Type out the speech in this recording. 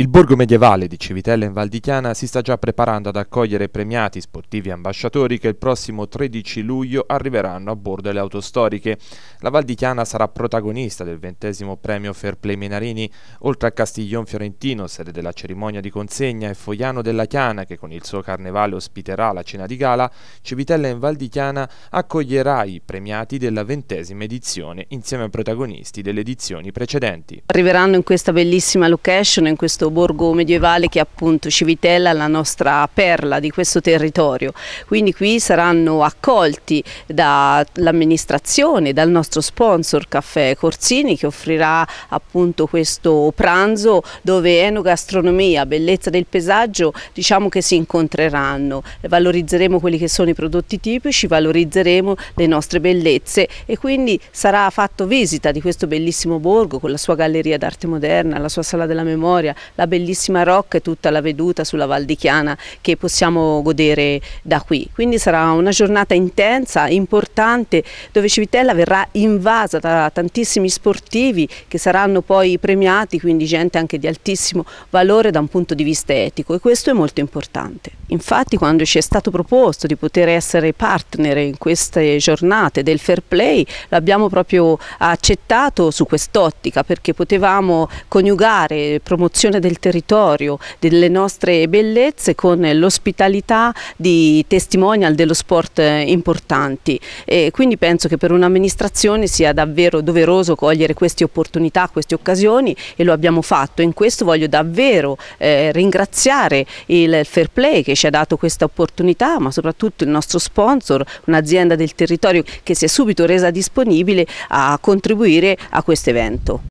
Il borgo medievale di Civitella in Val di Chiana si sta già preparando ad accogliere premiati sportivi ambasciatori che il prossimo 13 luglio arriveranno a bordo delle auto storiche. La Val di Chiana sarà protagonista del ventesimo premio Fair Play Menarini, oltre a Castiglion Fiorentino, sede della cerimonia di consegna, e Foiano della Chiana, che con il suo carnevale ospiterà la cena di gala, Civitella in Val di Chiana accoglierà i premiati della ventesima edizione insieme ai protagonisti delle edizioni precedenti. Arriveranno in questa bellissima location, in questo borgo medievale che è appunto Civitella, la nostra perla di questo territorio. Quindi qui saranno accolti dall'amministrazione, dal nostro sponsor Caffè Corsini che offrirà appunto questo pranzo dove enogastronomia, bellezza del paesaggio diciamo che si incontreranno. Valorizzeremo quelli che sono i prodotti tipici, valorizzeremo le nostre bellezze e quindi sarà fatto visita di questo bellissimo borgo con la sua galleria d'arte moderna, la sua sala della memoria, la bellissima Rock e tutta la veduta sulla Val di Chiana che possiamo godere da qui. Quindi sarà una giornata intensa, importante, dove Civitella verrà invasa da tantissimi sportivi che saranno poi premiati, quindi gente anche di altissimo valore da un punto di vista etico e questo è molto importante. Infatti quando ci è stato proposto di poter essere partner in queste giornate del fair play l'abbiamo proprio accettato su quest'ottica perché potevamo coniugare promozione del del territorio, delle nostre bellezze con l'ospitalità di testimonial dello sport eh, importanti e quindi penso che per un'amministrazione sia davvero doveroso cogliere queste opportunità, queste occasioni e lo abbiamo fatto. In questo voglio davvero eh, ringraziare il Fair Play che ci ha dato questa opportunità ma soprattutto il nostro sponsor, un'azienda del territorio che si è subito resa disponibile a contribuire a questo evento.